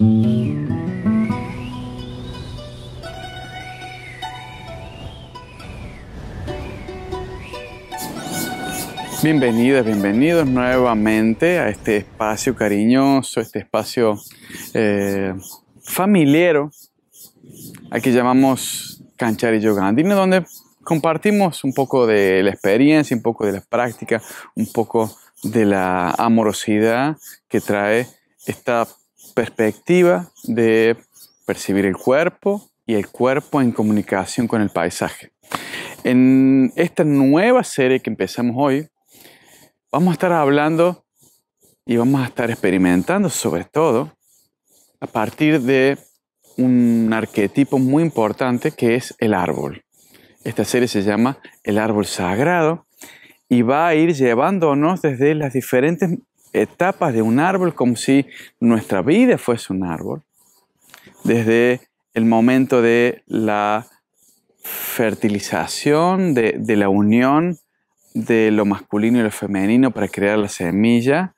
Bienvenidas, bienvenidos nuevamente a este espacio cariñoso, este espacio eh, familiar, aquí llamamos Cancharillo Gandino, donde compartimos un poco de la experiencia, un poco de la práctica, un poco de la amorosidad que trae esta perspectiva de percibir el cuerpo y el cuerpo en comunicación con el paisaje. En esta nueva serie que empezamos hoy, vamos a estar hablando y vamos a estar experimentando sobre todo a partir de un arquetipo muy importante que es el árbol. Esta serie se llama El árbol sagrado y va a ir llevándonos desde las diferentes etapas de un árbol como si nuestra vida fuese un árbol. Desde el momento de la fertilización, de, la unión de lo masculino y lo femenino para crear la semilla,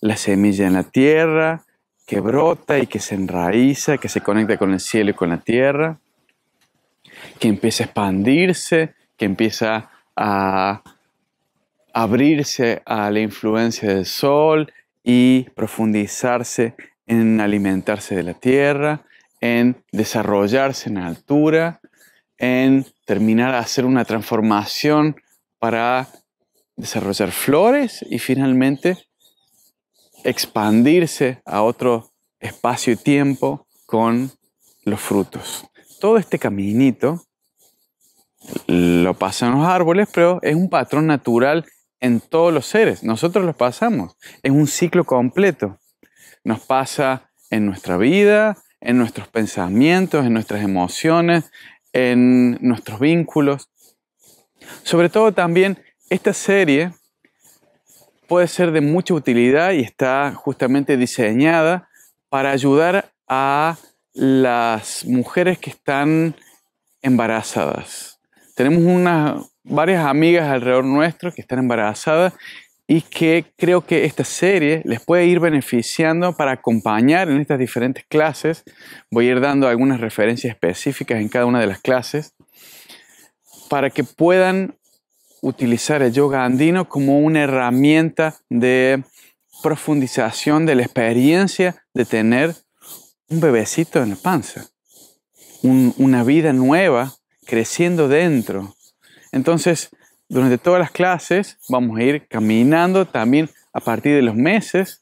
la semilla en la tierra, que brota y que se enraiza, que se conecta con el cielo y con la tierra, que empieza a expandirse, que empieza a abrirse a la influencia del sol y profundizarse en alimentarse de la tierra, en desarrollarse en altura, en terminar a hacer una transformación para desarrollar flores y finalmente expandirse a otro espacio y tiempo con los frutos. Todo este caminito lo pasan los árboles, pero es un patrón natural en todos los seres. Nosotros los pasamos. Es un ciclo completo. Nos pasa en nuestra vida, en nuestros pensamientos, en nuestras emociones, en nuestros vínculos. Sobre todo también esta serie puede ser de mucha utilidad y está justamente diseñada para ayudar a las mujeres que están embarazadas. Tenemos una, varias amigas alrededor nuestro que están embarazadas y que creo que esta serie les puede ir beneficiando para acompañar en estas diferentes clases. Voy a ir dando algunas referencias específicas en cada una de las clases para que puedan utilizar el yoga andino como una herramienta de profundización de la experiencia de tener un bebecito en la panza, una vida nueva creciendo dentro, entonces, durante todas las clases vamos a ir caminando también a partir de los meses.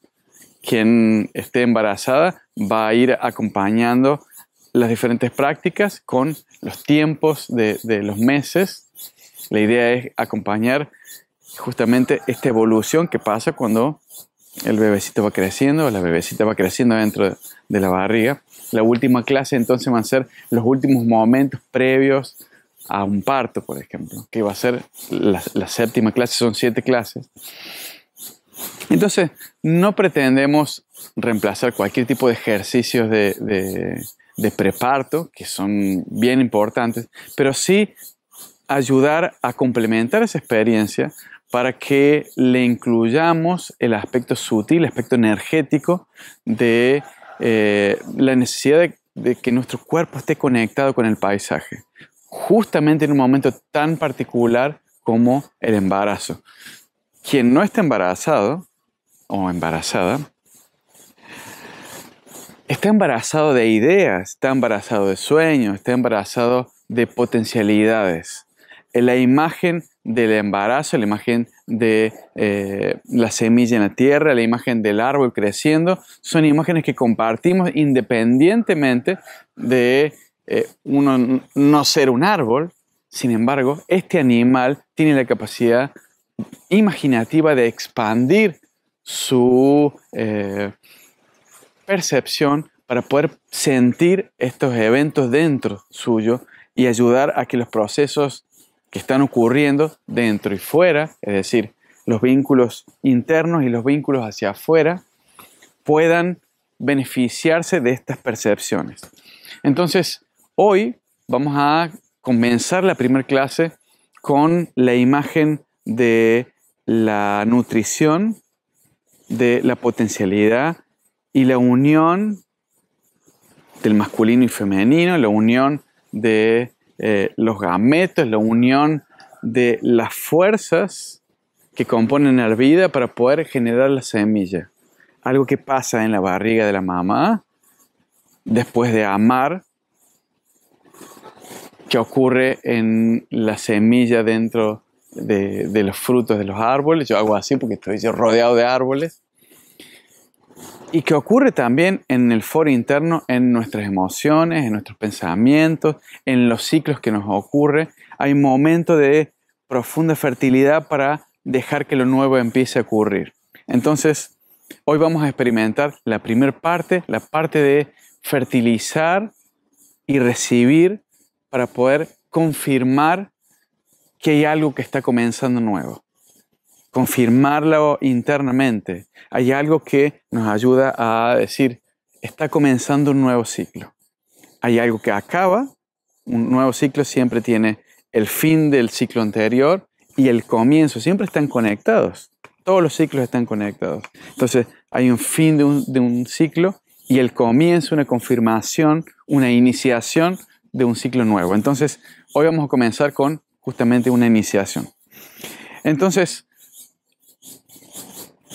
Quien esté embarazada va a ir acompañando las diferentes prácticas con los tiempos de, los meses. La idea es acompañar justamente esta evolución que pasa cuando el bebecito va creciendo, la bebecita va creciendo dentro de la barriga. La última clase entonces van a ser los últimos momentos previos a un parto, por ejemplo, que va a ser la, séptima clase, son siete clases. Entonces, no pretendemos reemplazar cualquier tipo de ejercicios de, preparto, que son bien importantes, pero sí ayudar a complementar esa experiencia para que le incluyamos el aspecto sutil, el aspecto energético de eh, la necesidad de que nuestro cuerpo esté conectado con el paisaje justamente en un momento tan particular como el embarazo. Quien no está embarazado o embarazada, está embarazado de ideas, está embarazado de sueños, está embarazado de potencialidades. La imagen del embarazo, la imagen de eh, la semilla en la tierra, la imagen del árbol creciendo, son imágenes que compartimos independientemente de eh, uno no ser un árbol, sin embargo, este animal tiene la capacidad imaginativa de expandir su eh, percepción para poder sentir estos eventos dentro suyo y ayudar a que los procesos que están ocurriendo dentro y fuera, es decir, los vínculos internos y los vínculos hacia afuera, puedan beneficiarse de estas percepciones. Entonces, Hoy vamos a comenzar la primera clase con la imagen de la nutrición, de la potencialidad y la unión del masculino y femenino, la unión de eh, los gametos, la unión de las fuerzas que componen la vida para poder generar la semilla. Algo que pasa en la barriga de la mamá después de amar que ocurre en la semilla dentro de, los frutos de los árboles. Yo hago así porque estoy rodeado de árboles. Y que ocurre también en el foro interno, en nuestras emociones, en nuestros pensamientos, en los ciclos que nos ocurre. Hay momentos de profunda fertilidad para dejar que lo nuevo empiece a ocurrir. Entonces, hoy vamos a experimentar la primera parte, la parte de fertilizar y recibir para poder confirmar que hay algo que está comenzando nuevo. Confirmarlo internamente. Hay algo que nos ayuda a decir, está comenzando un nuevo ciclo. Hay algo que acaba. Un nuevo ciclo siempre tiene el fin del ciclo anterior y el comienzo. Siempre están conectados. Todos los ciclos están conectados. Entonces, hay un fin de un, ciclo y el comienzo, una confirmación, una iniciación de un ciclo nuevo. Entonces, hoy vamos a comenzar con justamente una iniciación. Entonces,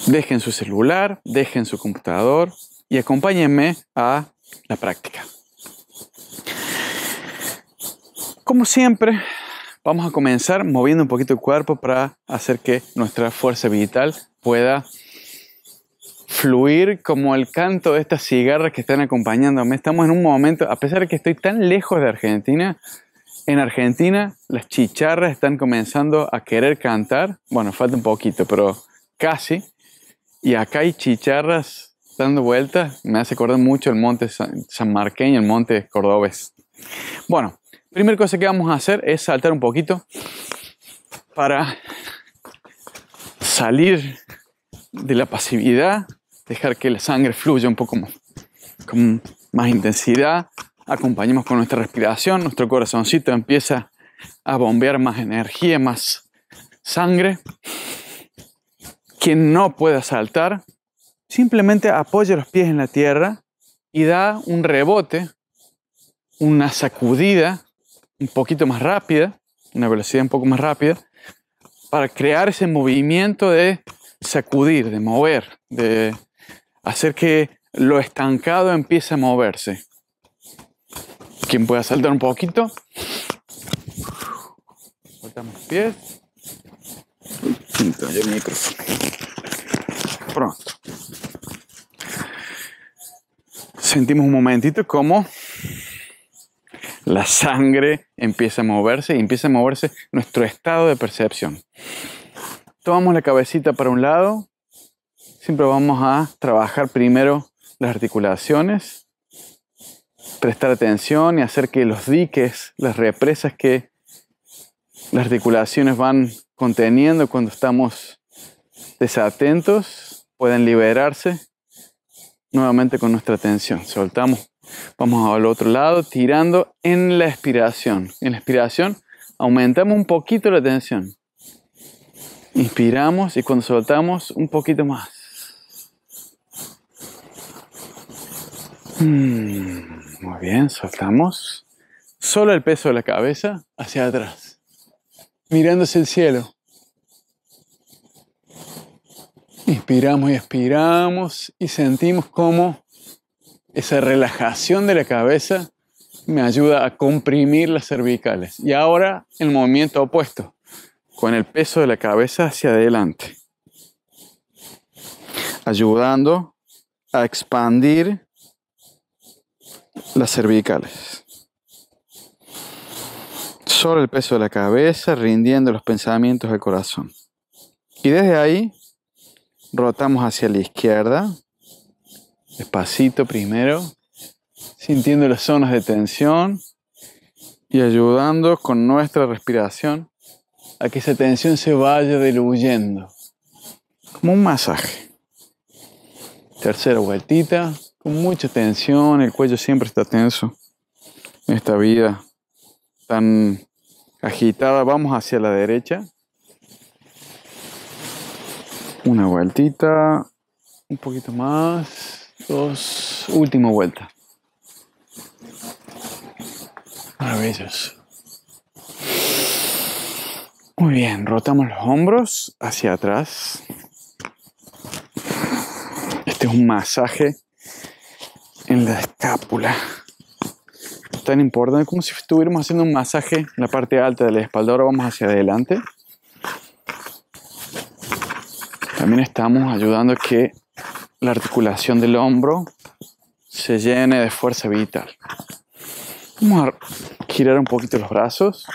dejen su celular, dejen su computador y acompáñenme a la práctica. Como siempre, vamos a comenzar moviendo un poquito el cuerpo para hacer que nuestra fuerza vital pueda fluir como el canto de estas cigarras que están acompañándome. Estamos en un momento, a pesar de que estoy tan lejos de Argentina, en Argentina las chicharras están comenzando a querer cantar. Bueno, falta un poquito, pero casi. Y acá hay chicharras dando vueltas. Me hace acordar mucho el monte San Marqueño, el monte cordobés. Bueno, primera cosa que vamos a hacer es saltar un poquito para salir de la pasividad dejar que la sangre fluya un poco más, con más intensidad. Acompañemos con nuestra respiración, nuestro corazoncito empieza a bombear más energía, más sangre. Quien no pueda saltar, simplemente apoya los pies en la tierra y da un rebote, una sacudida un poquito más rápida, una velocidad un poco más rápida, para crear ese movimiento de sacudir, de mover, de hacer que lo estancado empiece a moverse. ¿Quién pueda saltar un poquito. pies. el micrófono. Pronto. Sentimos un momentito como la sangre empieza a moverse y empieza a moverse nuestro estado de percepción. Tomamos la cabecita para un lado, siempre vamos a trabajar primero las articulaciones, prestar atención y hacer que los diques, las represas que las articulaciones van conteniendo cuando estamos desatentos puedan liberarse nuevamente con nuestra atención. Soltamos, vamos al otro lado, tirando en la expiración. En la expiración aumentamos un poquito la tensión. Inspiramos y cuando soltamos un poquito más. Mm, muy bien, soltamos. Solo el peso de la cabeza hacia atrás, mirándose el cielo. Inspiramos y expiramos y sentimos cómo esa relajación de la cabeza me ayuda a comprimir las cervicales. Y ahora el movimiento opuesto, con el peso de la cabeza hacia adelante, ayudando a expandir las cervicales. Sobre el peso de la cabeza, rindiendo los pensamientos del corazón. Y desde ahí rotamos hacia la izquierda, despacito primero, sintiendo las zonas de tensión y ayudando con nuestra respiración a que esa tensión se vaya diluyendo, como un masaje. Tercera vueltita, con mucha tensión, el cuello siempre está tenso. esta vida tan agitada, vamos hacia la derecha. Una vueltita, un poquito más, dos, última vuelta. Maravilloso. Muy bien, rotamos los hombros hacia atrás. Este es un masaje en la escápula. Tan importante como si estuviéramos haciendo un masaje en la parte alta de la espalda. Ahora vamos hacia adelante. También estamos ayudando a que la articulación del hombro se llene de fuerza vital. Vamos a girar un poquito los brazos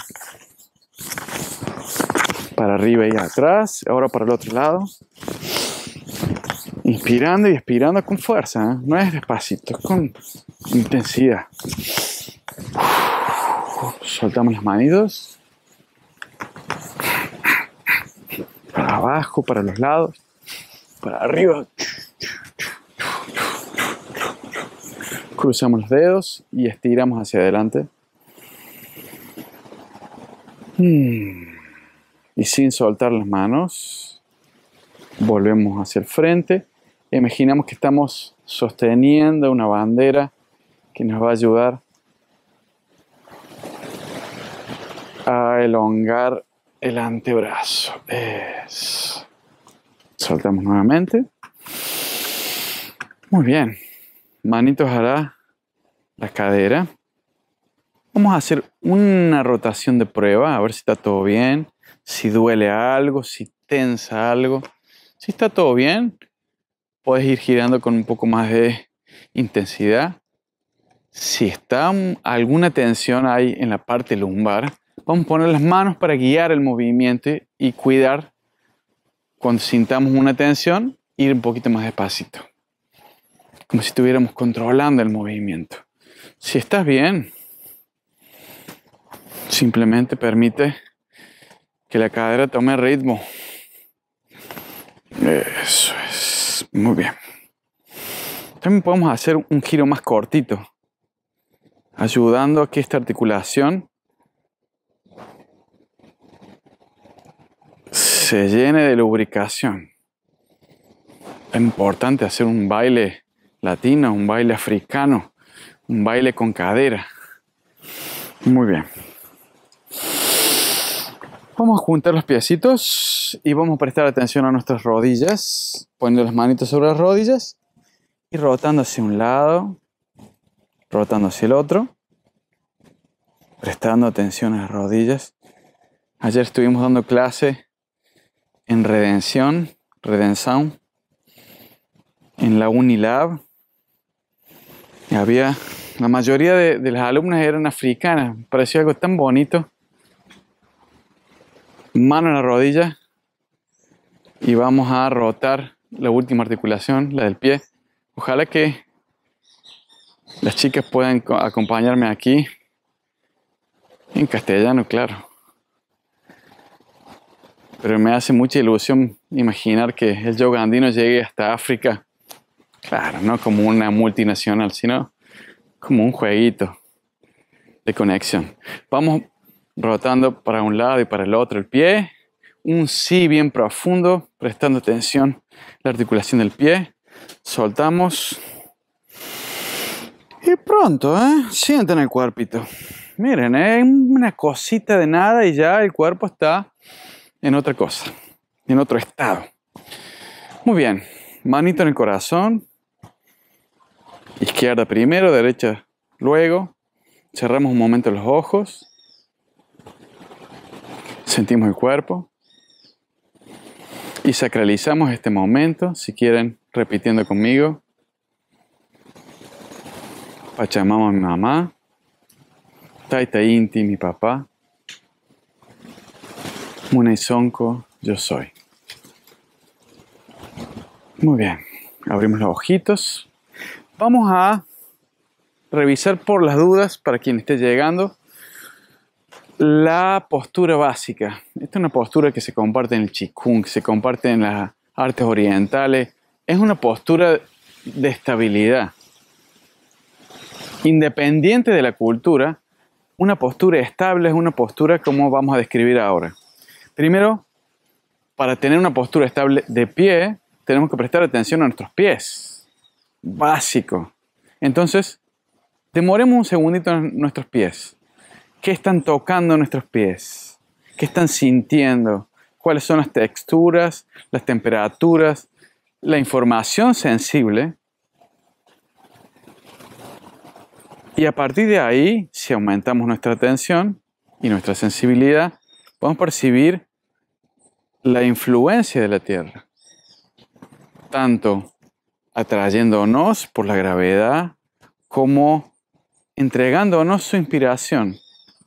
para arriba y atrás. Ahora para el otro lado. Inspirando y expirando con fuerza, ¿eh? no es despacito, es con intensidad. Soltamos las manos. Para abajo, para los lados, para arriba. Cruzamos los dedos y estiramos hacia adelante. Hmm. Y sin soltar las manos, volvemos hacia el frente imaginamos que estamos sosteniendo una bandera que nos va a ayudar a elongar el antebrazo. Soltamos nuevamente. Muy bien. Manitos hará la cadera. Vamos a hacer una rotación de prueba, a ver si está todo bien, si duele algo, si tensa algo. Si está todo bien, puedes ir girando con un poco más de intensidad. Si está alguna tensión ahí en la parte lumbar, vamos a poner las manos para guiar el movimiento y cuidar cuando sintamos una tensión, ir un poquito más despacito. Como si estuviéramos controlando el movimiento. Si estás bien, simplemente permite que la cadera tome ritmo. Eso muy bien. También podemos hacer un giro más cortito, ayudando a que esta articulación se llene de lubricación. Es importante hacer un baile latino, un baile africano, un baile con cadera. Muy bien. Vamos a juntar los piecitos y vamos a prestar atención a nuestras rodillas, poniendo las manitos sobre las rodillas y rotando hacia un lado, rotando hacia el otro, prestando atención a las rodillas. Ayer estuvimos dando clase en Redención, en la Unilab. Y había, la mayoría de, de las alumnas eran africanas, pareció algo tan bonito mano en la rodilla y vamos a rotar la última articulación, la del pie. Ojalá que las chicas puedan acompañarme aquí en castellano, claro. Pero me hace mucha ilusión imaginar que el yoga andino llegue hasta África. Claro, no como una multinacional, sino como un jueguito de conexión. Vamos rotando para un lado y para el otro el pie. Un sí bien profundo, prestando atención a la articulación del pie. Soltamos. Y pronto, ¿eh? sienten el cuerpito. Miren, es ¿eh? una cosita de nada y ya el cuerpo está en otra cosa, en otro estado. Muy bien, manito en el corazón. Izquierda primero, derecha luego. Cerramos un momento los ojos sentimos el cuerpo y sacralizamos este momento, si quieren, repitiendo conmigo. Pachamama mi mamá, Taita Inti mi papá, Munezonko yo soy. Muy bien, abrimos los ojitos. Vamos a revisar por las dudas para quien esté llegando la postura básica. Esta es una postura que se comparte en el Qigong, se comparte en las artes orientales. Es una postura de estabilidad. Independiente de la cultura, una postura estable es una postura como vamos a describir ahora. Primero, para tener una postura estable de pie, tenemos que prestar atención a nuestros pies. Básico. Entonces, demoremos un segundito en nuestros pies ¿Qué están tocando nuestros pies? ¿Qué están sintiendo? ¿Cuáles son las texturas, las temperaturas, la información sensible? Y a partir de ahí, si aumentamos nuestra atención y nuestra sensibilidad, podemos percibir la influencia de la Tierra, tanto atrayéndonos por la gravedad como entregándonos su inspiración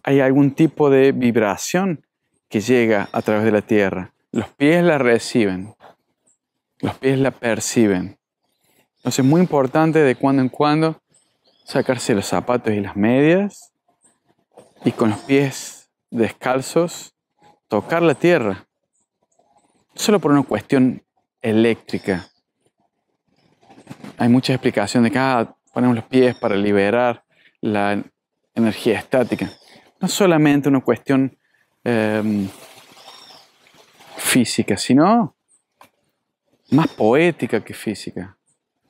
hay algún tipo de vibración que llega a través de la tierra. Los pies la reciben, los pies la perciben. Entonces es muy importante de cuando en cuando sacarse los zapatos y las medias y con los pies descalzos tocar la tierra. Solo por una cuestión eléctrica. Hay muchas explicaciones de que ah, ponemos los pies para liberar la energía estática no solamente una cuestión em, física, sino más poética que física.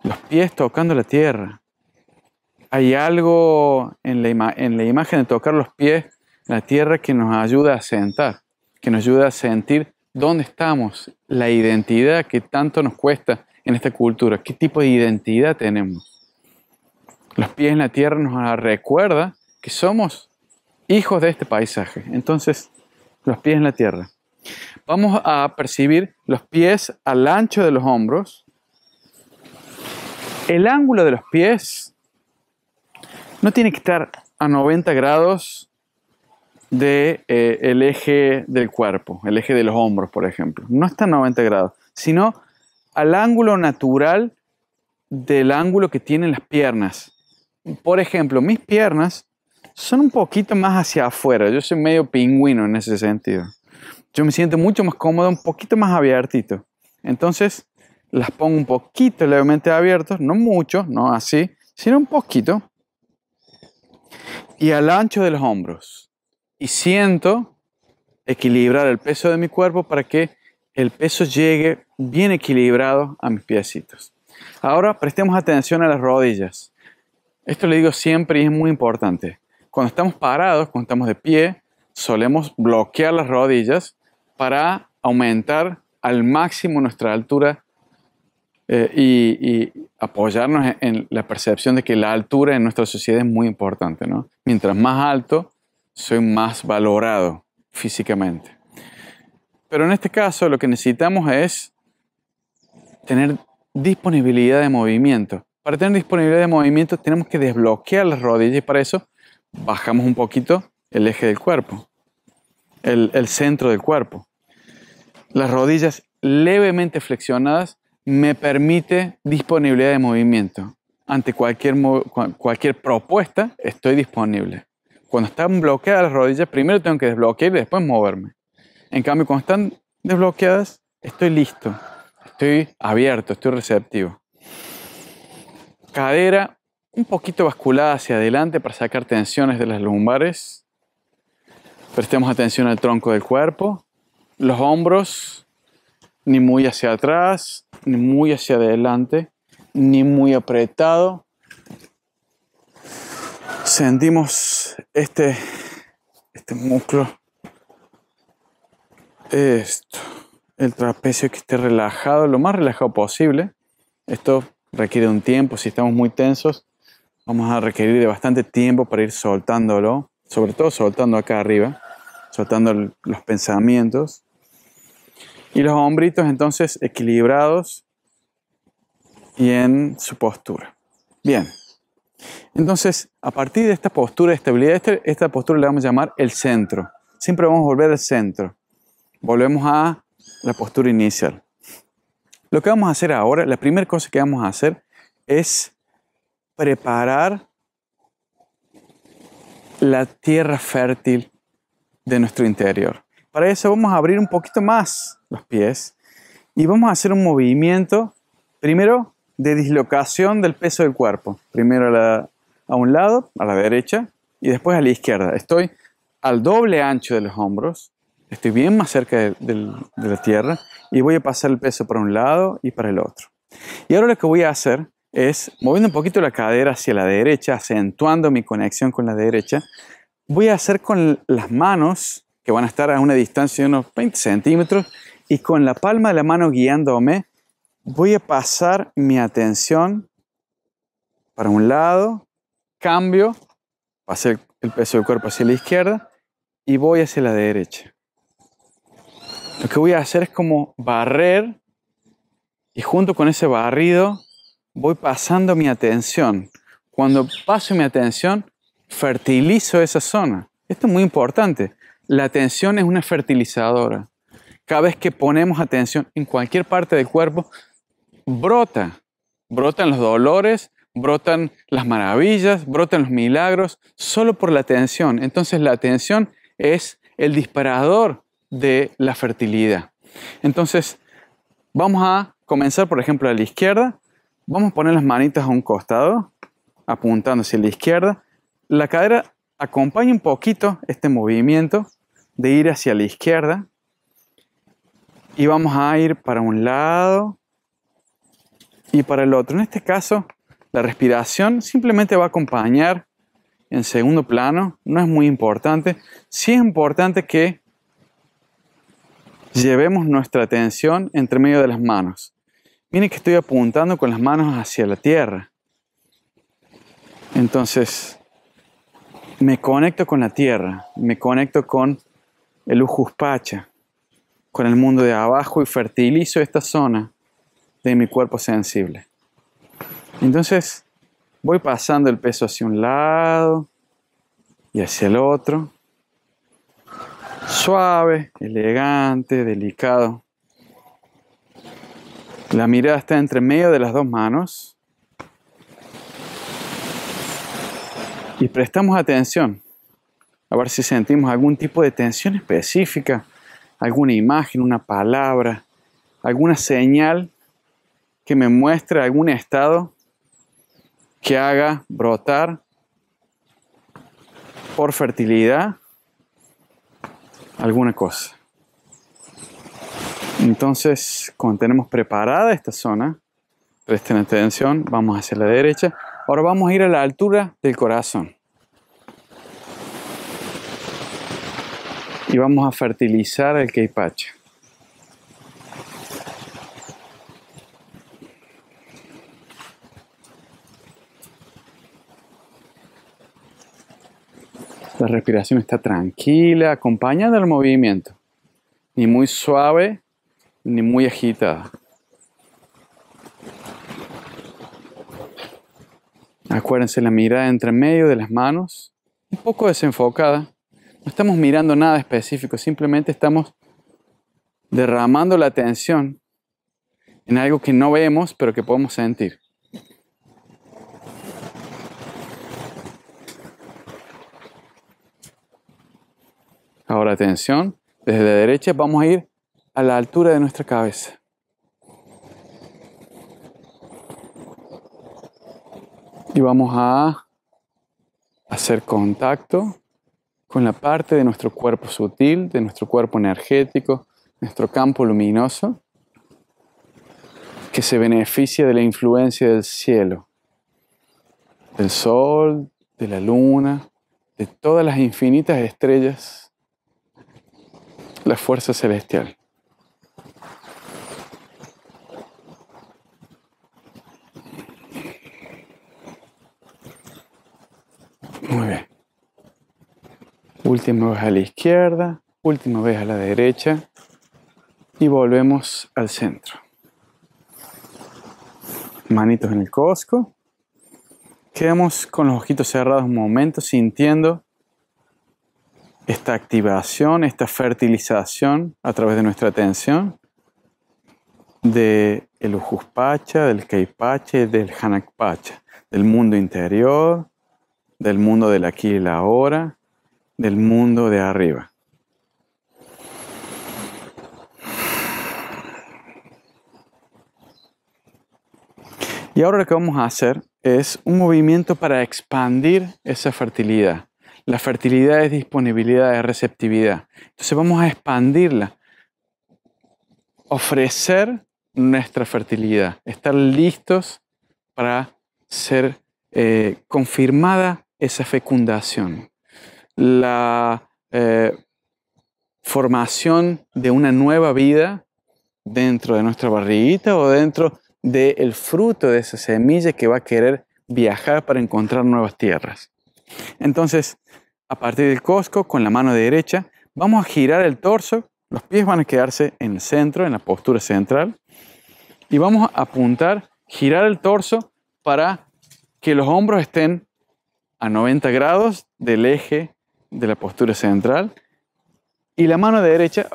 Los pies tocando la tierra. Hay algo en la, en la imagen de tocar los pies la tierra que nos ayuda a sentar, que nos ayuda a sentir dónde estamos, la identidad que tanto nos cuesta en esta cultura, qué tipo de identidad tenemos. Los pies en la tierra nos recuerda que somos hijos de este paisaje. Entonces, los pies en la tierra. Vamos a percibir los pies al ancho de los hombros, el ángulo de los pies no tiene que estar a 90 grados del de, eh, el eje del cuerpo, el eje de los hombros, por ejemplo. No está a 90 grados, sino al ángulo natural del ángulo que tienen las piernas. Por ejemplo, mis piernas son un poquito más hacia afuera. Yo soy medio pingüino en ese sentido. Yo me siento mucho más cómodo, un poquito más abiertito. Entonces, las pongo un poquito levemente abiertas, no mucho, no así, sino un poquito. Y al ancho de los hombros. Y siento equilibrar el peso de mi cuerpo para que el peso llegue bien equilibrado a mis piecitos. Ahora prestemos atención a las rodillas. Esto le digo siempre y es muy importante. Cuando estamos parados, cuando estamos de pie, solemos bloquear las rodillas para aumentar al máximo nuestra altura eh, y, apoyarnos en, la percepción de que la altura en nuestra sociedad es muy importante. ¿no? Mientras más alto, soy más valorado físicamente. Pero en este caso lo que necesitamos es tener disponibilidad de movimiento. Para tener disponibilidad de movimiento tenemos que desbloquear las rodillas y para eso bajamos un poquito el eje del cuerpo, el, centro del cuerpo. Las rodillas levemente flexionadas me permite disponibilidad de movimiento. Ante cualquier, cualquier propuesta estoy disponible. Cuando están bloqueadas las rodillas, primero tengo que desbloquear y después moverme. En cambio, cuando están desbloqueadas, estoy listo, estoy abierto, estoy receptivo. Cadera un poquito basculada hacia adelante para sacar tensiones de las lumbares. Prestemos atención al tronco del cuerpo, los hombros, ni muy hacia atrás, ni muy hacia adelante, ni muy apretado. Sentimos este, este músculo, esto, el trapecio que esté relajado, lo más relajado posible. Esto requiere un tiempo, si estamos muy tensos, Vamos a requerir de bastante tiempo para ir soltándolo, sobre todo soltando acá arriba, soltando los pensamientos. Y los hombritos entonces equilibrados y en su postura. Bien. Entonces, a partir de esta postura de estabilidad, este, esta postura le vamos a llamar el centro. Siempre vamos a volver al centro. Volvemos a la postura inicial. Lo que vamos a hacer ahora, la primera cosa que vamos a hacer es preparar la tierra fértil de nuestro interior. Para eso vamos a abrir un poquito más los pies y vamos a hacer un movimiento, primero, de dislocación del peso del cuerpo. Primero a, un lado, a la derecha, y después a la izquierda. Estoy al doble ancho de los hombros, estoy bien más cerca de, de la tierra y voy a pasar el peso para un lado y para el otro. Y ahora lo que voy a hacer es moviendo un poquito la cadera hacia la derecha, acentuando mi conexión con la derecha. Voy a hacer con las manos, que van a estar a una distancia de unos 20 centímetros, y con la palma de la mano guiándome, voy a pasar mi atención para un lado, cambio, pasé el peso del cuerpo hacia la izquierda y voy hacia la derecha. Lo que voy a hacer es como barrer y junto con ese barrido voy pasando mi atención. Cuando paso mi atención, fertilizo esa zona. Esto es muy importante. La atención es una fertilizadora. Cada vez que ponemos atención en cualquier parte del cuerpo, brota. Brotan los dolores, brotan las maravillas, brotan los milagros, solo por la atención. Entonces la atención es el disparador de la fertilidad. Entonces, vamos a comenzar, por ejemplo, a la izquierda Vamos a poner las manitas a un costado, apuntando hacia la izquierda. La cadera acompaña un poquito este movimiento de ir hacia la izquierda. Y vamos a ir para un lado y para el otro. En este caso, la respiración simplemente va a acompañar en segundo plano. No es muy importante. Sí es importante que llevemos nuestra atención entre medio de las manos. Miren que estoy apuntando con las manos hacia la tierra. Entonces, me conecto con la tierra, me conecto con el Ujuspacha, con el mundo de abajo y fertilizo esta zona de mi cuerpo sensible. Entonces, voy pasando el peso hacia un lado y hacia el otro. Suave, elegante, delicado. La mirada está entre medio de las dos manos. Y prestamos atención a ver si sentimos algún tipo de tensión específica, alguna imagen, una palabra, alguna señal que me muestre algún estado que haga brotar por fertilidad alguna cosa. Entonces, cuando tenemos preparada esta zona, presten atención, vamos hacia la derecha. Ahora vamos a ir a la altura del corazón. Y vamos a fertilizar el queipacha. La respiración está tranquila, acompañada del movimiento. Y muy suave ni muy agitada. Acuérdense la mirada entre medio de las manos, un poco desenfocada. No estamos mirando nada específico, simplemente estamos derramando la atención en algo que no vemos pero que podemos sentir. Ahora atención, desde la derecha vamos a ir a la altura de nuestra cabeza. Y vamos a hacer contacto con la parte de nuestro cuerpo sutil, de nuestro cuerpo energético, nuestro campo luminoso, que se beneficia de la influencia del cielo, del sol, de la luna, de todas las infinitas estrellas, la fuerza celestial. Última vez a la izquierda, última vez a la derecha y volvemos al centro. Manitos en el cosco. Quedamos con los ojitos cerrados un momento sintiendo esta activación, esta fertilización a través de nuestra atención del el Ujuspacha, del y del Hanakpacha, del mundo interior, del mundo del aquí y la ahora, del mundo de arriba. Y ahora lo que vamos a hacer es un movimiento para expandir esa fertilidad. La fertilidad es disponibilidad, es receptividad. Entonces vamos a expandirla. Ofrecer nuestra fertilidad. Estar listos para ser eh, confirmada esa fecundación la eh, formación de una nueva vida dentro de nuestra barriguita o dentro del fruto de esa semilla que va a querer viajar para encontrar nuevas tierras. Entonces, a partir del cosco, con la mano derecha, vamos a girar el torso, los pies van a quedarse en el centro, en la postura central, y vamos a apuntar, girar el torso para que los hombros estén a 90 grados del eje de la postura central. Y la mano derecha,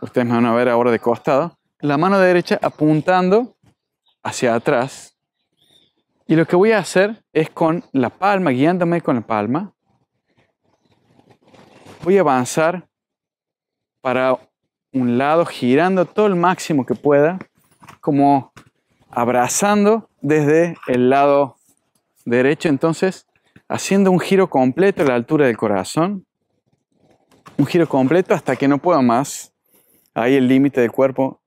ustedes me van a ver ahora de costado, la mano derecha apuntando hacia atrás. Y lo que voy a hacer es con la palma, guiándome con la palma, voy a avanzar para un lado, girando todo el máximo que pueda, como abrazando desde el lado derecho. Entonces, haciendo un giro completo a la altura del corazón, un giro completo hasta que no pueda más. Ahí el límite del cuerpo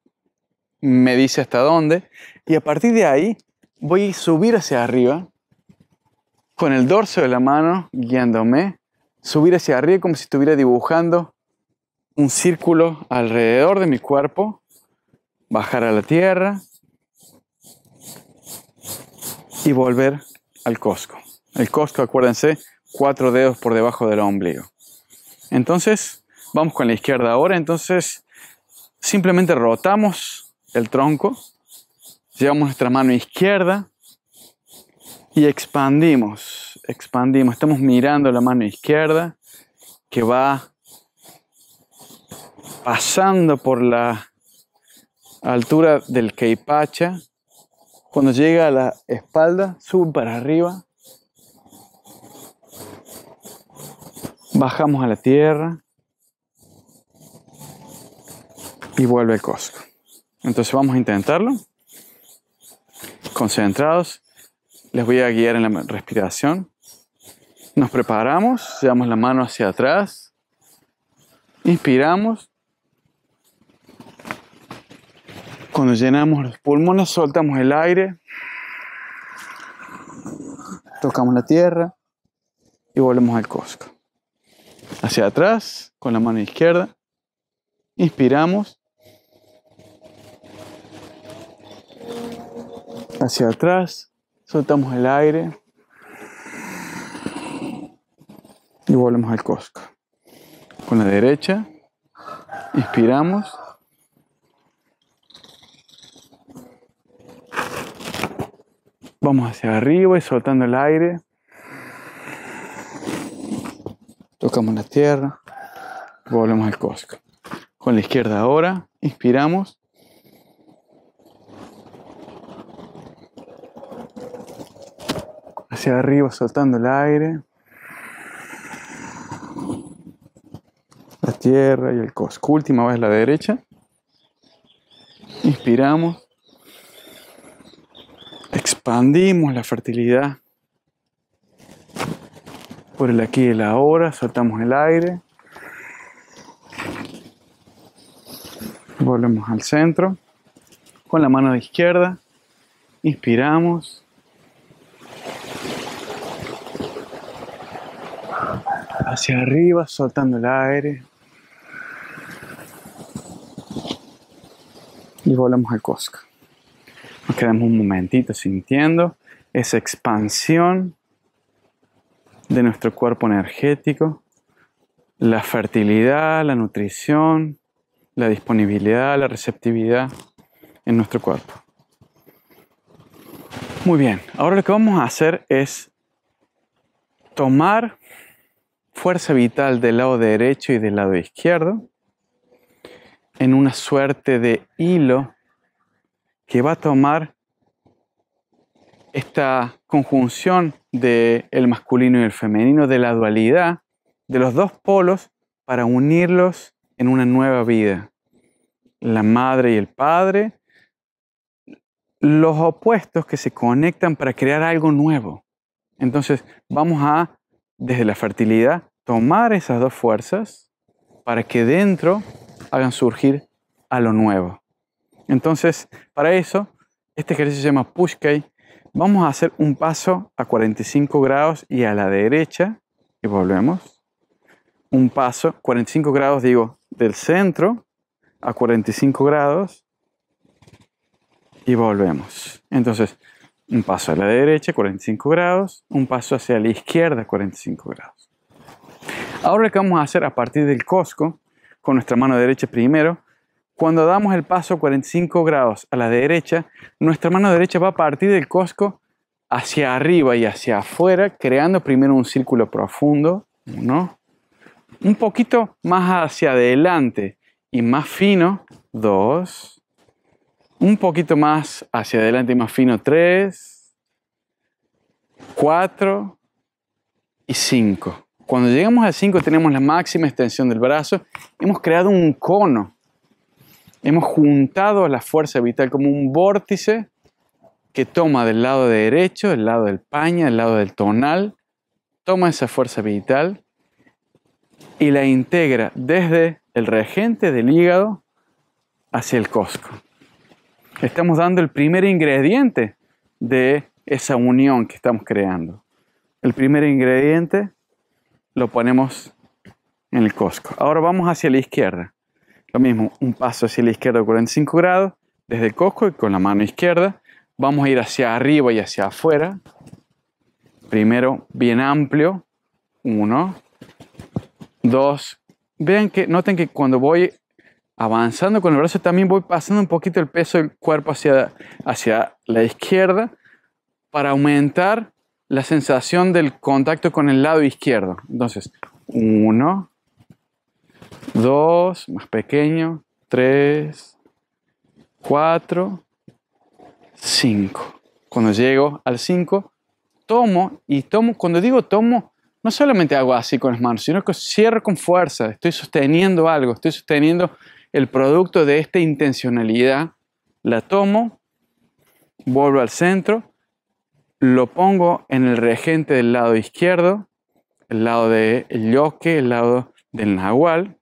me dice hasta dónde. Y a partir de ahí voy a subir hacia arriba con el dorso de la mano guiándome, subir hacia arriba como si estuviera dibujando un círculo alrededor de mi cuerpo, bajar a la tierra y volver al cosco. El costo, acuérdense, cuatro dedos por debajo del ombligo. Entonces, vamos con la izquierda ahora. Entonces, simplemente rotamos el tronco, llevamos nuestra mano izquierda y expandimos, expandimos. Estamos mirando la mano izquierda que va pasando por la altura del queipacha. Cuando llega a la espalda, sube para arriba Bajamos a la tierra y vuelve el cosco. Entonces vamos a intentarlo. Concentrados, les voy a guiar en la respiración. Nos preparamos, llevamos la mano hacia atrás, inspiramos. Cuando llenamos los pulmones, soltamos el aire, tocamos la tierra y volvemos al cosco hacia atrás con la mano izquierda. Inspiramos. Hacia atrás. Soltamos el aire. Y volvemos al Cosco. Con la derecha. Inspiramos. Vamos hacia arriba y soltando el aire. tocamos la tierra, volvemos al cosco, Con la izquierda ahora, inspiramos. Hacia arriba soltando el aire. La tierra y el cosco, Última vez la derecha. Inspiramos. Expandimos la fertilidad por el aquí y el ahora, soltamos el aire, volvemos al centro, con la mano de izquierda, inspiramos, hacia arriba, soltando el aire. Y volvemos al Cosca. Nos quedamos un momentito sintiendo esa expansión de nuestro cuerpo energético, la fertilidad, la nutrición, la disponibilidad, la receptividad en nuestro cuerpo. Muy bien, ahora lo que vamos a hacer es tomar fuerza vital del lado derecho y del lado izquierdo en una suerte de hilo que va a tomar esta conjunción del el masculino y el femenino, de la dualidad, de los dos polos, para unirlos en una nueva vida. La madre y el padre, los opuestos que se conectan para crear algo nuevo. Entonces vamos a, desde la fertilidad, tomar esas dos fuerzas para que dentro hagan surgir a lo nuevo. Entonces, para eso, este ejercicio se llama Pushkei Vamos a hacer un paso a 45 grados y a la derecha y volvemos. Un paso, 45 grados digo, del centro a 45 grados y volvemos. Entonces, un paso a la derecha, 45 grados, un paso hacia la izquierda, 45 grados. Ahora lo que vamos a hacer a partir del cosco, con nuestra mano derecha primero, cuando damos el paso 45 grados a la derecha, nuestra mano derecha va a partir del cosco hacia arriba y hacia afuera, creando primero un círculo profundo, uno, un poquito más hacia adelante y más fino, dos, un poquito más hacia adelante y más fino, tres, cuatro y cinco. Cuando llegamos al 5 tenemos la máxima extensión del brazo. Hemos creado un cono hemos juntado la fuerza vital como un vórtice que toma del lado derecho, del lado del paña, del lado del tonal, toma esa fuerza vital y la integra desde el reagente del hígado hacia el cosco. Estamos dando el primer ingrediente de esa unión que estamos creando. El primer ingrediente lo ponemos en el cosco. Ahora vamos hacia la izquierda. Lo mismo, un paso hacia la izquierda 45 grados, desde el cosco y con la mano izquierda. Vamos a ir hacia arriba y hacia afuera. Primero, bien amplio. Uno, dos. Vean que, noten que cuando voy avanzando con el brazo también voy pasando un poquito el peso del cuerpo hacia, hacia la izquierda para aumentar la sensación del contacto con el lado izquierdo. Entonces, uno, 2, más pequeño, 3, 4, 5. Cuando llego al 5, tomo y tomo, cuando digo tomo, no solamente hago así con las manos, sino que cierro con fuerza, estoy sosteniendo algo, estoy sosteniendo el producto de esta intencionalidad, la tomo, vuelvo al centro, lo pongo en el regente del lado izquierdo, el lado del de yoke, el lado del nahual,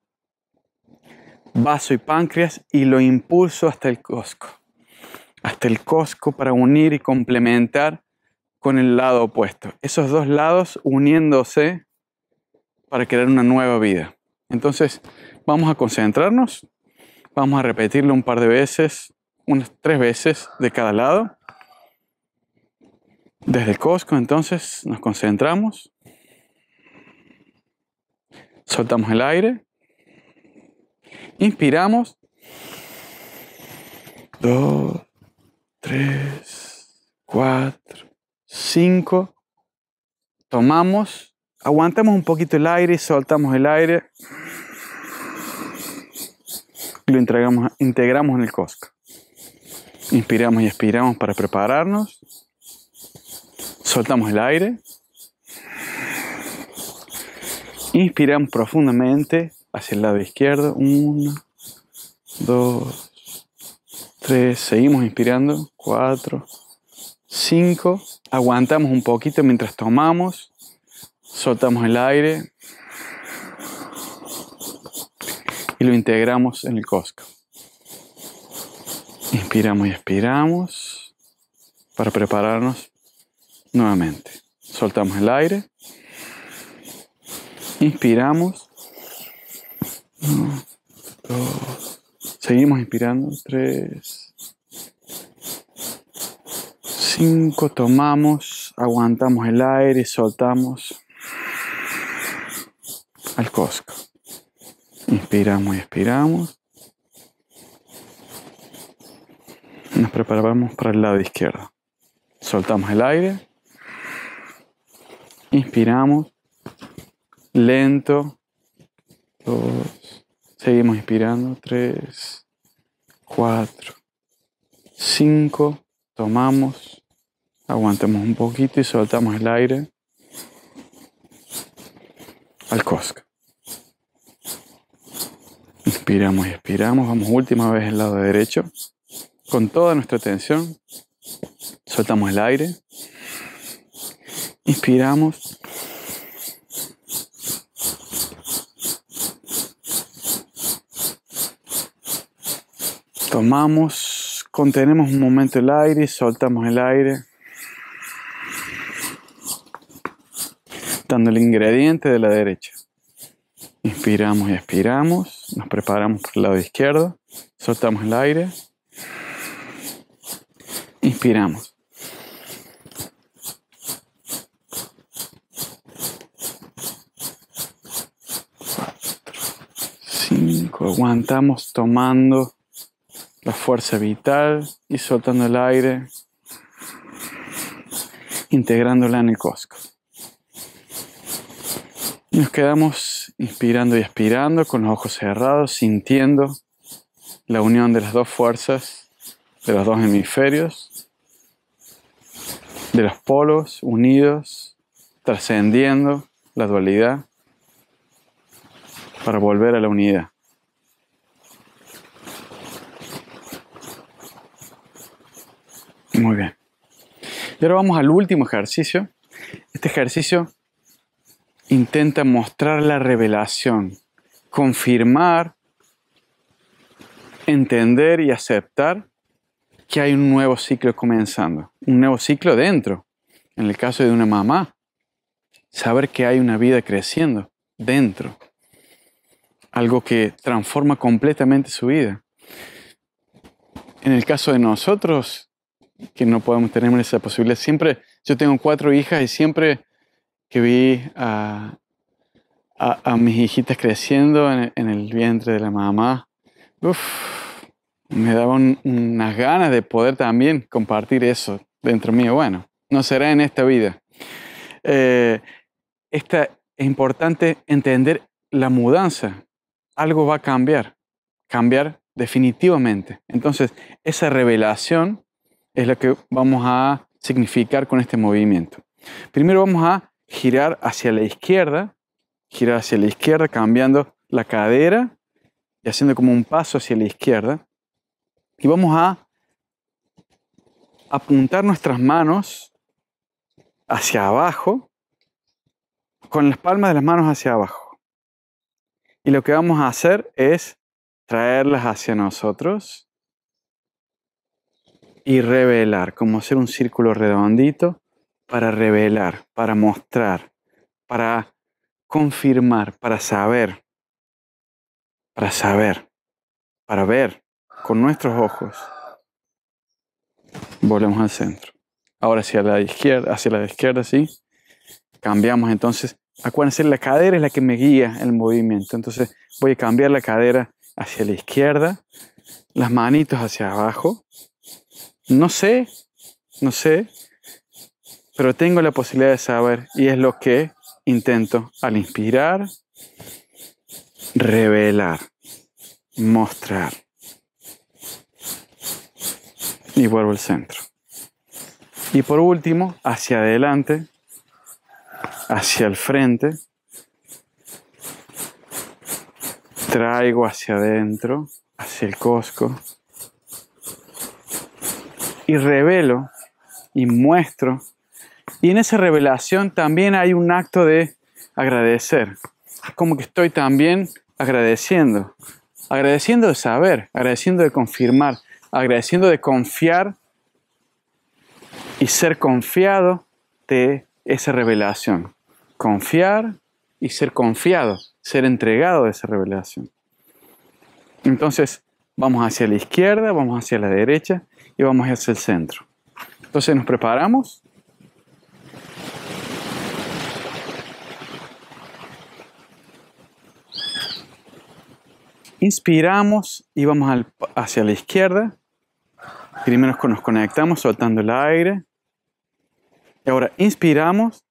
vaso y páncreas y lo impulso hasta el cosco, hasta el cosco para unir y complementar con el lado opuesto. Esos dos lados uniéndose para crear una nueva vida. Entonces, vamos a concentrarnos, vamos a repetirlo un par de veces, unas tres veces de cada lado. Desde el cosco, entonces, nos concentramos, soltamos el aire Inspiramos. Dos, tres, cuatro, cinco. Tomamos. Aguantamos un poquito el aire, y soltamos el aire. Lo entregamos integramos en el Cosca. Inspiramos y expiramos para prepararnos. Soltamos el aire. Inspiramos profundamente hacia el lado izquierdo. Uno, dos, tres. Seguimos inspirando. Cuatro, cinco. Aguantamos un poquito mientras tomamos. Soltamos el aire. Y lo integramos en el cosco. Inspiramos y expiramos para prepararnos nuevamente. Soltamos el aire. Inspiramos dos. Seguimos inspirando. Tres. Cinco. Tomamos. Aguantamos el aire. Soltamos. Al cosco. Inspiramos y expiramos. Nos preparamos para el lado izquierdo. Soltamos el aire. Inspiramos. Lento. Seguimos inspirando. 3, 4, 5, Tomamos. Aguantamos un poquito y soltamos el aire al Cosca. Inspiramos y expiramos. Vamos última vez al lado derecho. Con toda nuestra atención Soltamos el aire. Inspiramos. Tomamos, contenemos un momento el aire soltamos el aire. Dando el ingrediente de la derecha. Inspiramos y expiramos. Nos preparamos por el lado izquierdo. Soltamos el aire. Inspiramos. Aguantamos tomando la fuerza vital y soltando el aire, integrándola en el cosco. Nos quedamos inspirando y aspirando con los ojos cerrados, sintiendo la unión de las dos fuerzas, de los dos hemisferios, de los polos unidos, trascendiendo la dualidad para volver a la unidad. Muy bien. Y ahora vamos al último ejercicio. Este ejercicio intenta mostrar la revelación, confirmar, entender y aceptar que hay un nuevo ciclo comenzando, un nuevo ciclo dentro. En el caso de una mamá, saber que hay una vida creciendo dentro, algo que transforma completamente su vida. En el caso de nosotros, que no podemos tener esa posibilidad. Siempre, yo tengo cuatro hijas y siempre que vi a, mis hijitas creciendo en, el vientre de la mamá, me daban unas ganas de poder también compartir eso dentro mío. Bueno, no será en esta vida. Eh, esta, es importante entender la mudanza. Algo va a cambiar, cambiar definitivamente. Entonces, esa revelación es lo que vamos a significar con este movimiento. Primero vamos a girar hacia la izquierda, girar hacia la izquierda cambiando la cadera y haciendo como un paso hacia la izquierda. Y vamos a apuntar nuestras manos hacia abajo, con las palmas de las manos hacia abajo. Y lo que vamos a hacer es traerlas hacia nosotros y revelar, como hacer un círculo redondito para revelar, para mostrar, para confirmar, para saber, para saber, para ver con nuestros ojos. Volvemos al centro. Ahora hacia la izquierda, hacia la izquierda, sí. Cambiamos entonces. Acuérdense, la cadera es la que me guía el movimiento. Entonces voy a cambiar la cadera hacia la izquierda, las manitos hacia abajo, no sé, no sé, pero tengo la posibilidad de saber y es lo que intento al inspirar, revelar, mostrar. Y vuelvo al centro. Y por último, hacia adelante, hacia el frente, traigo hacia adentro, hacia el cosco, y revelo y muestro. Y en esa revelación también hay un acto de agradecer. Como que estoy también agradeciendo. Agradeciendo de saber, agradeciendo de confirmar, agradeciendo de confiar y ser confiado de esa revelación. Confiar y ser confiado, ser entregado de esa revelación. Entonces, vamos hacia la izquierda, vamos hacia la derecha y vamos hacia el centro. Entonces nos preparamos. Inspiramos y vamos hacia la izquierda. Primero nos conectamos soltando el aire. Y ahora inspiramos.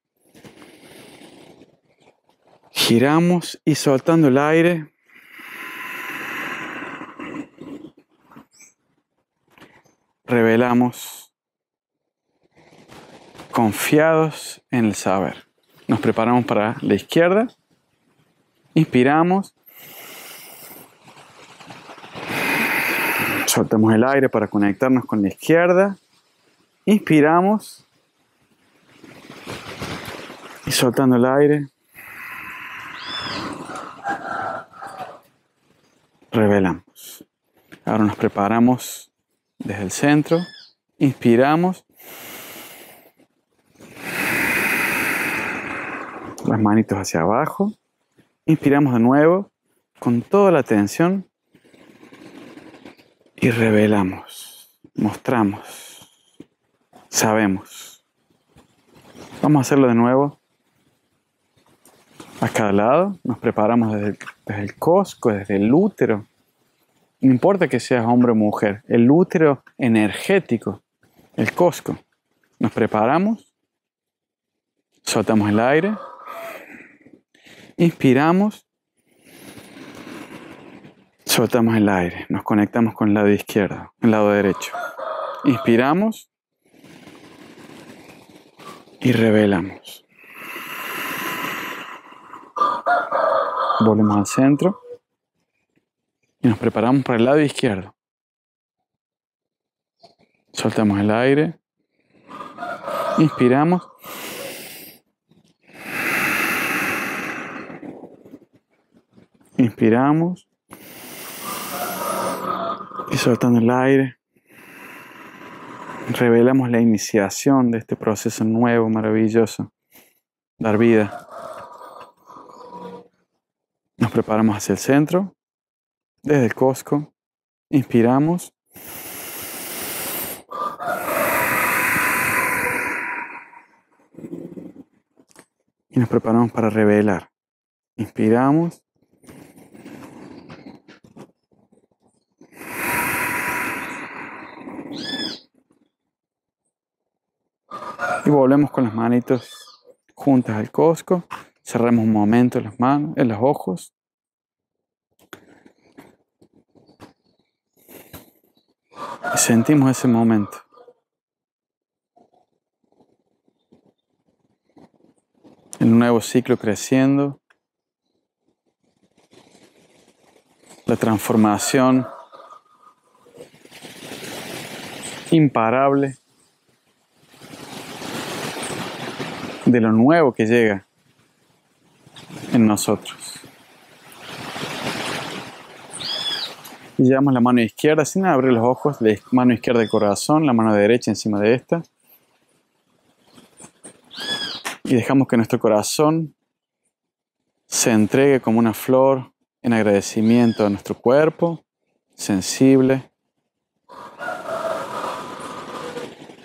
Giramos y soltando el aire revelamos confiados en el saber. Nos preparamos para la izquierda, inspiramos, soltamos el aire para conectarnos con la izquierda, inspiramos y soltando el aire, revelamos. Ahora nos preparamos desde el centro, inspiramos. Las manitos hacia abajo. Inspiramos de nuevo con toda la atención y revelamos, mostramos, sabemos. Vamos a hacerlo de nuevo. A cada lado nos preparamos desde el, desde el cosco, desde el útero. No importa que seas hombre o mujer, el útero energético, el cosco. Nos preparamos, soltamos el aire, inspiramos, soltamos el aire, nos conectamos con el lado izquierdo, el lado derecho. Inspiramos y revelamos. Volvemos al centro y nos preparamos para el lado izquierdo. Soltamos el aire. Inspiramos. Inspiramos. Y soltando el aire. Revelamos la iniciación de este proceso nuevo, maravilloso. Dar vida. Nos preparamos hacia el centro desde cosco, Inspiramos. Y nos preparamos para revelar. Inspiramos. Y volvemos con las manitos juntas al cosco. Cerremos un momento las manos, en eh, los ojos. sentimos ese momento. El nuevo ciclo creciendo. La transformación imparable de lo nuevo que llega en nosotros. llevamos la mano izquierda sin abrir los ojos, la mano izquierda del corazón, la mano derecha encima de esta. Y dejamos que nuestro corazón se entregue como una flor en agradecimiento a nuestro cuerpo, sensible,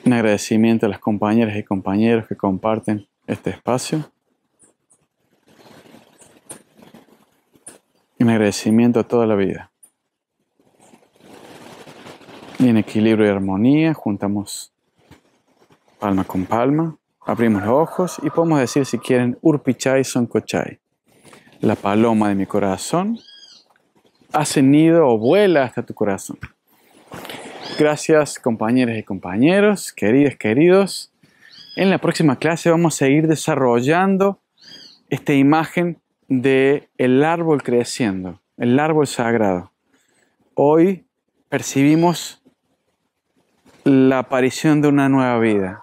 en agradecimiento a las compañeras y compañeros que comparten este espacio. En agradecimiento a toda la vida. Y en equilibrio y armonía juntamos palma con palma, abrimos los ojos y podemos decir si quieren Urpichai Soncochai. La paloma de mi corazón hace nido o vuela hasta tu corazón. Gracias compañeros y compañeros, queridos, queridos. En la próxima clase vamos a seguir desarrollando esta imagen de el árbol creciendo, el árbol sagrado. Hoy percibimos la aparición de una nueva vida.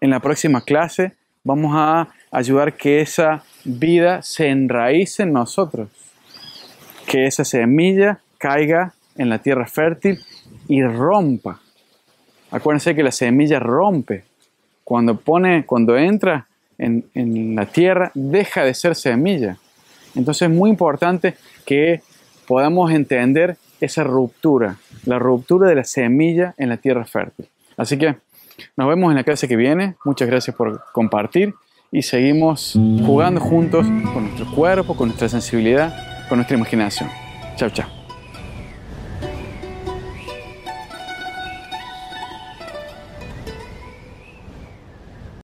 En la próxima clase vamos a ayudar que esa vida se enraíce en nosotros, que esa semilla caiga en la tierra fértil y rompa. Acuérdense que la semilla rompe. Cuando, pone, cuando entra en la tierra, deja de ser semilla. Entonces es muy importante que podamos entender esa ruptura, la ruptura de la semilla en la tierra fértil. Así que nos vemos en la clase que viene. Muchas gracias por compartir y seguimos jugando juntos con nuestro cuerpo, con nuestra sensibilidad, con nuestra imaginación. Chao, chao.